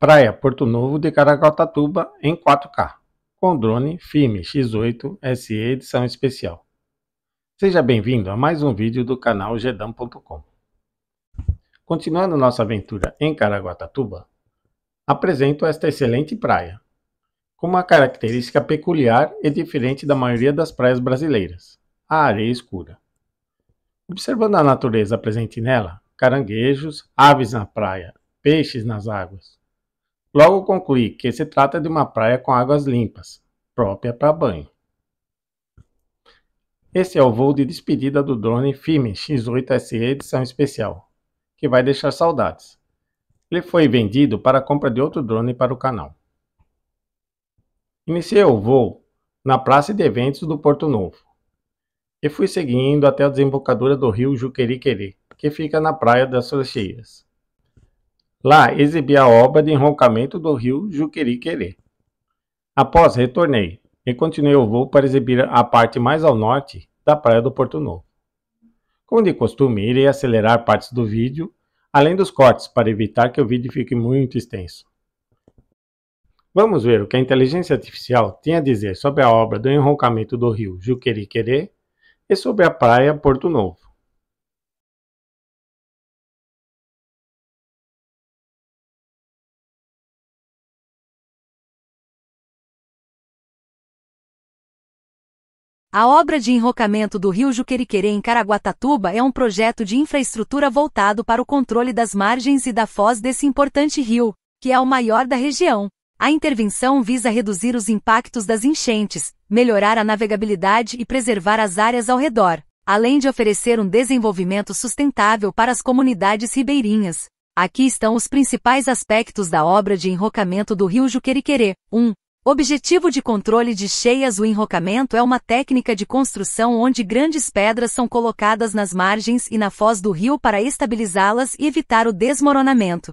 Praia Porto Novo de Caraguatatuba em 4K, com drone FIME X8 SE edição especial. Seja bem-vindo a mais um vídeo do canal Gedam.com. Continuando nossa aventura em Caraguatatuba, apresento esta excelente praia, com uma característica peculiar e diferente da maioria das praias brasileiras, a areia escura. Observando a natureza presente nela, caranguejos, aves na praia, peixes nas águas, Logo concluí que se trata de uma praia com águas limpas, própria para banho. Esse é o voo de despedida do drone Firme X8SE edição especial, que vai deixar saudades. Ele foi vendido para a compra de outro drone para o canal. Iniciei o voo na praça de eventos do Porto Novo e fui seguindo até a desembocadura do rio Juqueriquerê, que fica na praia das Flecheiras. Lá exibi a obra de enroncamento do rio Juqueriquerê. Após retornei e continuei o voo para exibir a parte mais ao norte da Praia do Porto Novo. Como de costume, irei acelerar partes do vídeo, além dos cortes, para evitar que o vídeo fique muito extenso. Vamos ver o que a inteligência artificial tem a dizer sobre a obra do enroncamento do rio Juqueriquerê e sobre a praia Porto Novo. A obra de enrocamento do rio Juqueriquerê em Caraguatatuba é um projeto de infraestrutura voltado para o controle das margens e da foz desse importante rio, que é o maior da região. A intervenção visa reduzir os impactos das enchentes, melhorar a navegabilidade e preservar as áreas ao redor, além de oferecer um desenvolvimento sustentável para as comunidades ribeirinhas. Aqui estão os principais aspectos da obra de enrocamento do rio Juqueriquerê. 1. Objetivo de controle de cheias O enrocamento é uma técnica de construção onde grandes pedras são colocadas nas margens e na foz do rio para estabilizá-las e evitar o desmoronamento.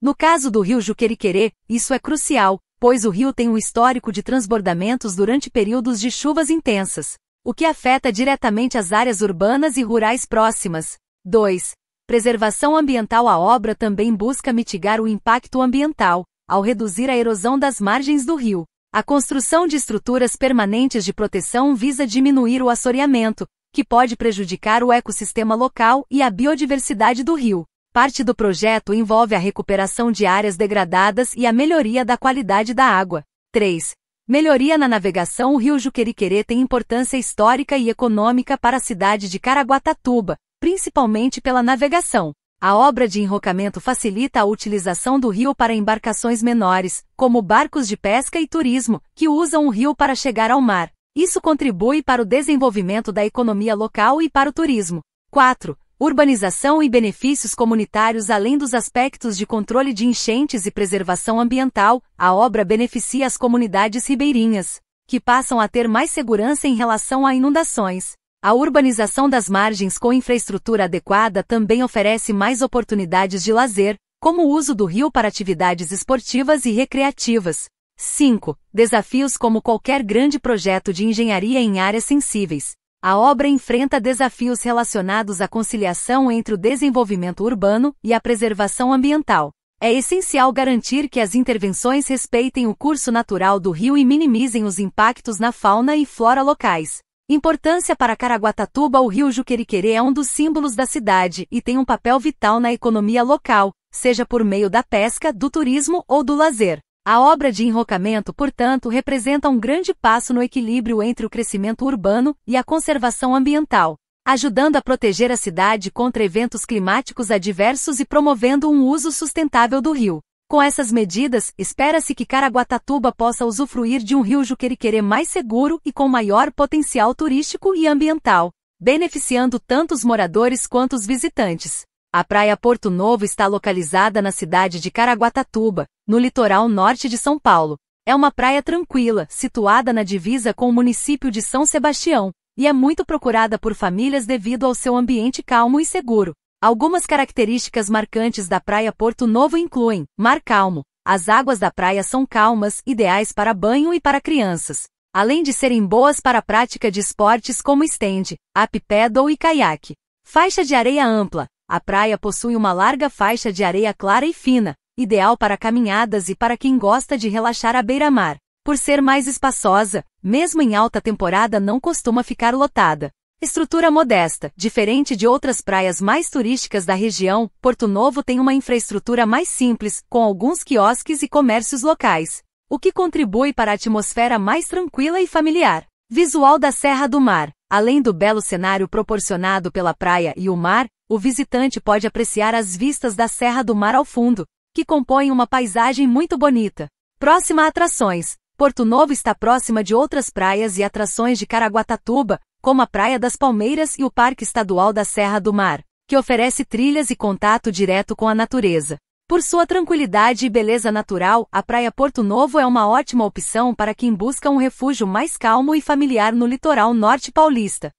No caso do rio Juqueriquerê, isso é crucial, pois o rio tem um histórico de transbordamentos durante períodos de chuvas intensas, o que afeta diretamente as áreas urbanas e rurais próximas. 2. Preservação ambiental A obra também busca mitigar o impacto ambiental, ao reduzir a erosão das margens do rio. A construção de estruturas permanentes de proteção visa diminuir o assoreamento, que pode prejudicar o ecossistema local e a biodiversidade do rio. Parte do projeto envolve a recuperação de áreas degradadas e a melhoria da qualidade da água. 3. Melhoria na navegação O rio Juqueriquerê tem importância histórica e econômica para a cidade de Caraguatatuba, principalmente pela navegação. A obra de enrocamento facilita a utilização do rio para embarcações menores, como barcos de pesca e turismo, que usam o rio para chegar ao mar. Isso contribui para o desenvolvimento da economia local e para o turismo. 4. Urbanização e benefícios comunitários Além dos aspectos de controle de enchentes e preservação ambiental, a obra beneficia as comunidades ribeirinhas, que passam a ter mais segurança em relação a inundações. A urbanização das margens com infraestrutura adequada também oferece mais oportunidades de lazer, como o uso do rio para atividades esportivas e recreativas. 5. Desafios como qualquer grande projeto de engenharia em áreas sensíveis. A obra enfrenta desafios relacionados à conciliação entre o desenvolvimento urbano e a preservação ambiental. É essencial garantir que as intervenções respeitem o curso natural do rio e minimizem os impactos na fauna e flora locais. Importância para Caraguatatuba O rio Juqueriquerê é um dos símbolos da cidade e tem um papel vital na economia local, seja por meio da pesca, do turismo ou do lazer. A obra de enrocamento, portanto, representa um grande passo no equilíbrio entre o crescimento urbano e a conservação ambiental, ajudando a proteger a cidade contra eventos climáticos adversos e promovendo um uso sustentável do rio. Com essas medidas, espera-se que Caraguatatuba possa usufruir de um rio Juqueriquerê mais seguro e com maior potencial turístico e ambiental, beneficiando tanto os moradores quanto os visitantes. A Praia Porto Novo está localizada na cidade de Caraguatatuba, no litoral norte de São Paulo. É uma praia tranquila, situada na divisa com o município de São Sebastião, e é muito procurada por famílias devido ao seu ambiente calmo e seguro. Algumas características marcantes da praia Porto Novo incluem mar calmo. As águas da praia são calmas, ideais para banho e para crianças, além de serem boas para a prática de esportes como estende, up paddle e caiaque. Faixa de areia ampla. A praia possui uma larga faixa de areia clara e fina, ideal para caminhadas e para quem gosta de relaxar à beira-mar. Por ser mais espaçosa, mesmo em alta temporada não costuma ficar lotada. Estrutura modesta, diferente de outras praias mais turísticas da região, Porto Novo tem uma infraestrutura mais simples, com alguns quiosques e comércios locais, o que contribui para a atmosfera mais tranquila e familiar. Visual da Serra do Mar. Além do belo cenário proporcionado pela praia e o mar, o visitante pode apreciar as vistas da Serra do Mar ao fundo, que compõem uma paisagem muito bonita. Próxima atrações. Porto Novo está próxima de outras praias e atrações de Caraguatatuba, como a Praia das Palmeiras e o Parque Estadual da Serra do Mar, que oferece trilhas e contato direto com a natureza. Por sua tranquilidade e beleza natural, a Praia Porto Novo é uma ótima opção para quem busca um refúgio mais calmo e familiar no litoral norte paulista.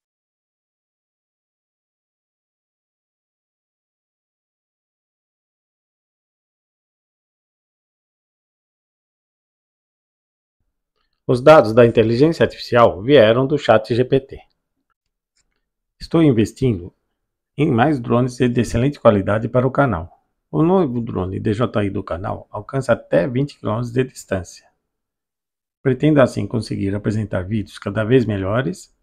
Os dados da inteligência artificial vieram do chat GPT. Estou investindo em mais drones de excelente qualidade para o canal. O novo drone DJI do canal alcança até 20 km de distância. Pretendo assim conseguir apresentar vídeos cada vez melhores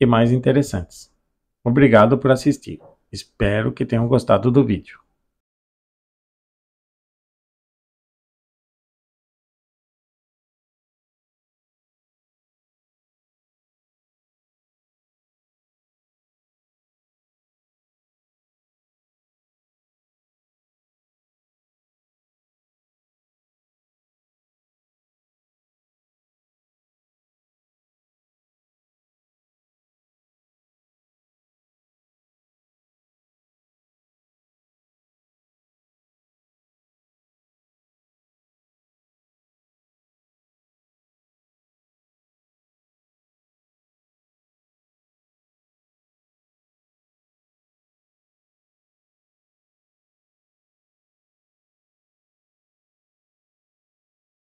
e mais interessantes. Obrigado por assistir. Espero que tenham gostado do vídeo.